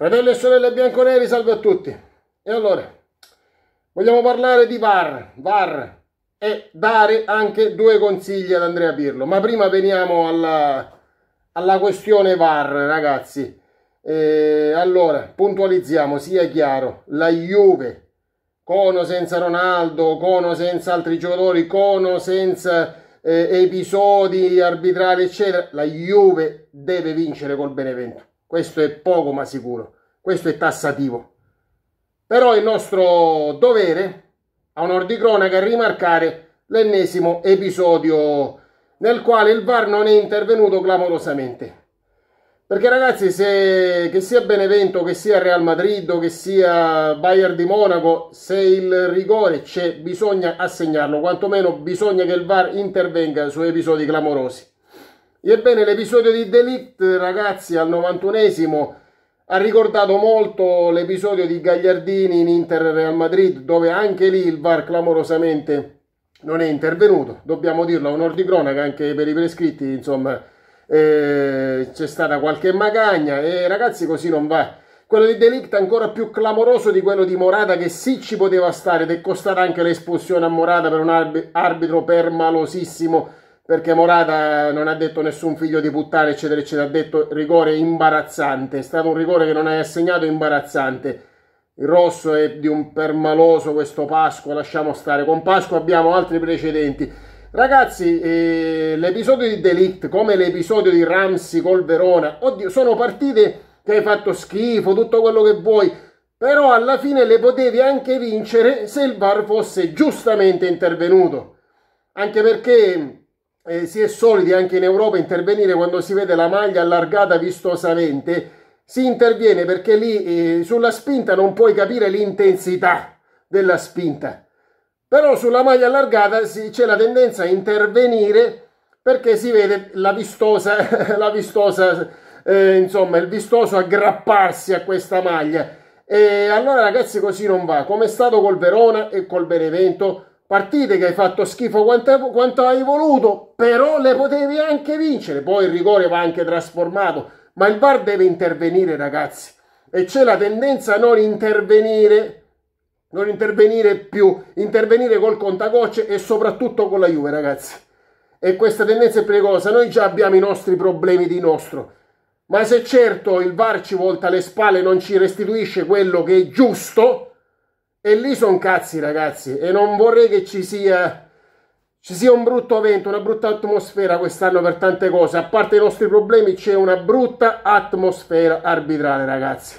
Fratelli e sorelle bianconeri, salve a tutti. E allora, vogliamo parlare di VAR, VAR e dare anche due consigli ad Andrea Pirlo. Ma prima veniamo alla, alla questione VAR, ragazzi. E allora, puntualizziamo, sia chiaro, la Juve, con o senza Ronaldo, con o senza altri giocatori, con o senza eh, episodi arbitrali, eccetera, la Juve deve vincere col Benevento questo è poco ma sicuro, questo è tassativo. Però è nostro dovere, a onor di cronaca, rimarcare l'ennesimo episodio nel quale il VAR non è intervenuto clamorosamente. Perché ragazzi, se, che sia Benevento, che sia Real Madrid che sia Bayern di Monaco, se il rigore c'è, bisogna assegnarlo, quantomeno bisogna che il VAR intervenga su episodi clamorosi. Ebbene, l'episodio di Delict, ragazzi, al 91esimo ha ricordato molto l'episodio di Gagliardini in Inter Real Madrid, dove anche lì il VAR clamorosamente non è intervenuto. Dobbiamo dirlo a onor di cronaca anche per i prescritti, insomma, eh, c'è stata qualche magagna e ragazzi, così non va. Quello di Delict ancora più clamoroso di quello di Morata che sì ci poteva stare ed è costata anche l'espulsione a Morata per un arbitro permalosissimo perché Morata eh, non ha detto nessun figlio di puttana, eccetera, eccetera, ha detto rigore imbarazzante, è stato un rigore che non hai assegnato imbarazzante. Il rosso è di un permaloso questo Pasqua, lasciamo stare. Con Pasqua abbiamo altri precedenti. Ragazzi, eh, l'episodio di Delict, come l'episodio di Ramsey col Verona, oddio, sono partite che hai fatto schifo, tutto quello che vuoi, però alla fine le potevi anche vincere se il VAR fosse giustamente intervenuto. Anche perché eh, si è solidi anche in Europa intervenire quando si vede la maglia allargata vistosamente, si interviene perché lì eh, sulla spinta non puoi capire l'intensità della spinta. Però sulla maglia allargata c'è la tendenza a intervenire perché si vede la vistosa, la vistosa eh, insomma, il vistoso aggrapparsi a questa maglia. E allora ragazzi così non va, come è stato col Verona e col Benevento, partite che hai fatto schifo quanto, quanto hai voluto, però le potevi anche vincere. Poi il rigore va anche trasformato, ma il VAR deve intervenire, ragazzi. E c'è la tendenza a non intervenire, non intervenire più, intervenire col contagocce e soprattutto con la Juve, ragazzi. E questa tendenza è pericolosa. Noi già abbiamo i nostri problemi di nostro. Ma se certo il VAR ci volta le spalle e non ci restituisce quello che è giusto, e lì sono cazzi, ragazzi, e non vorrei che ci sia, ci sia un brutto vento, una brutta atmosfera quest'anno per tante cose. A parte i nostri problemi, c'è una brutta atmosfera arbitrale, ragazzi.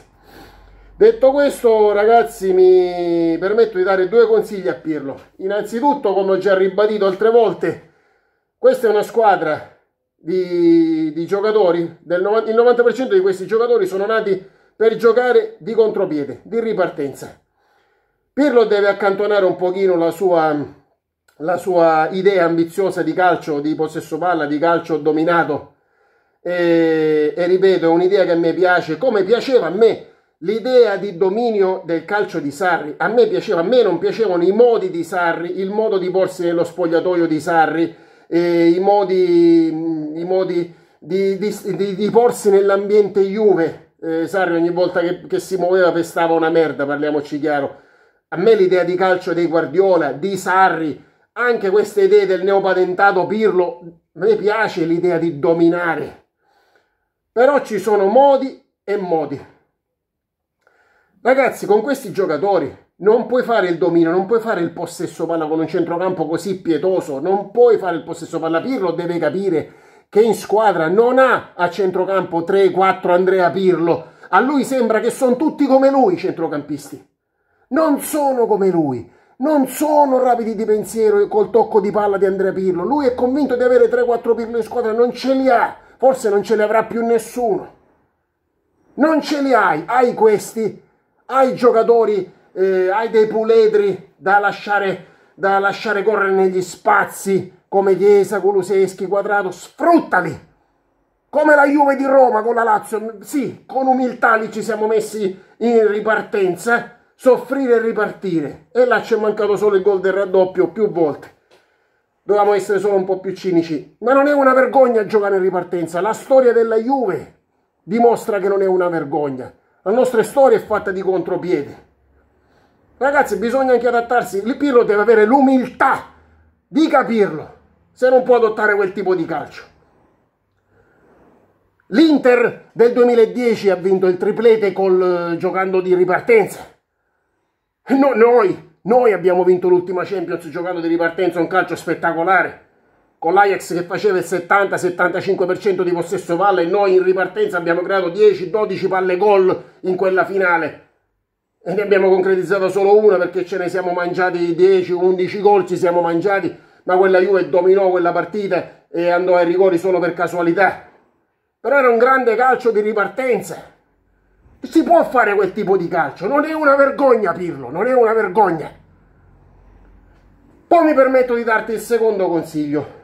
Detto questo, ragazzi, mi permetto di dare due consigli a Pirlo. Innanzitutto, come ho già ribadito altre volte, questa è una squadra di, di giocatori, del 90, il 90% di questi giocatori sono nati per giocare di contropiede, di ripartenza. Pirlo deve accantonare un pochino la sua, la sua idea ambiziosa di calcio, di possesso palla, di calcio dominato. E, e ripeto, è un'idea che a me piace, come piaceva a me l'idea di dominio del calcio di Sarri. A me piaceva, a me non piacevano i modi di Sarri, il modo di porsi nello spogliatoio di Sarri, eh, i modi, i modi di, di, di, di, porsi nell'ambiente Juve. Eh, Sarri ogni volta che, che si muoveva pestava una merda, parliamoci chiaro a me l'idea di calcio dei Guardiola, di Sarri, anche queste idee del neopatentato Pirlo, a me piace l'idea di dominare. Però ci sono modi e modi. Ragazzi, con questi giocatori non puoi fare il dominio, non puoi fare il possesso palla con un centrocampo così pietoso, non puoi fare il possesso palla. Pirlo deve capire che in squadra non ha a centrocampo 3-4 Andrea Pirlo. A lui sembra che sono tutti come lui i centrocampisti non sono come lui, non sono rapidi di pensiero col tocco di palla di Andrea Pirlo. Lui è convinto di avere 3-4 Pirlo in squadra, non ce li ha, forse non ce li avrà più nessuno. Non ce li hai, hai questi, hai giocatori, eh, hai dei puledri da lasciare, da lasciare correre negli spazi come Chiesa, Coluseschi, Quadrato, sfruttali! Come la Juve di Roma con la Lazio, sì, con umiltà lì ci siamo messi in ripartenza, soffrire e ripartire. E là ci è mancato solo il gol del raddoppio più volte. Dovevamo essere solo un po' più cinici. Ma non è una vergogna giocare in ripartenza. La storia della Juve dimostra che non è una vergogna. La nostra storia è fatta di contropiede. Ragazzi, bisogna anche adattarsi. Il Pirlo deve avere l'umiltà di capirlo se non può adottare quel tipo di calcio. L'Inter del 2010 ha vinto il triplete col, eh, giocando di ripartenza. No, noi, noi abbiamo vinto l'ultima Champions giocando di ripartenza un calcio spettacolare. Con l'Ajax che faceva il 70-75% di possesso palle, noi in ripartenza abbiamo creato 10-12 palle gol in quella finale. E ne abbiamo concretizzato solo una perché ce ne siamo mangiati 10-11 gol, ci siamo mangiati, ma quella Juve dominò quella partita e andò ai rigori solo per casualità. Però era un grande calcio di ripartenza si può fare quel tipo di calcio, non è una vergogna Pirlo, non è una vergogna. Poi mi permetto di darti il secondo consiglio.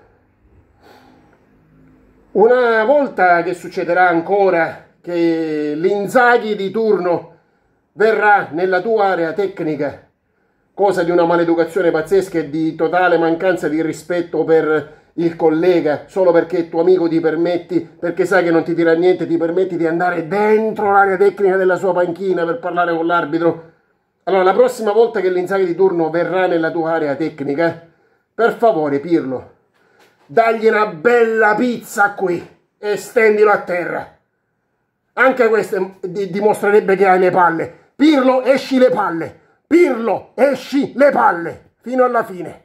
Una volta che succederà ancora che l'Inzaghi di turno verrà nella tua area tecnica, cosa di una maleducazione pazzesca e di totale mancanza di rispetto per il collega solo perché il tuo amico ti permetti, perché sai che non ti dirà niente, ti permetti di andare dentro l'area tecnica della sua panchina per parlare con l'arbitro. Allora, la prossima volta che l'inzaghi di turno verrà nella tua area tecnica, per favore, Pirlo, dagli una bella pizza qui e stendilo a terra. Anche questo eh, dimostrerebbe che hai le palle. Pirlo, esci le palle. Pirlo, esci le palle. Fino alla fine.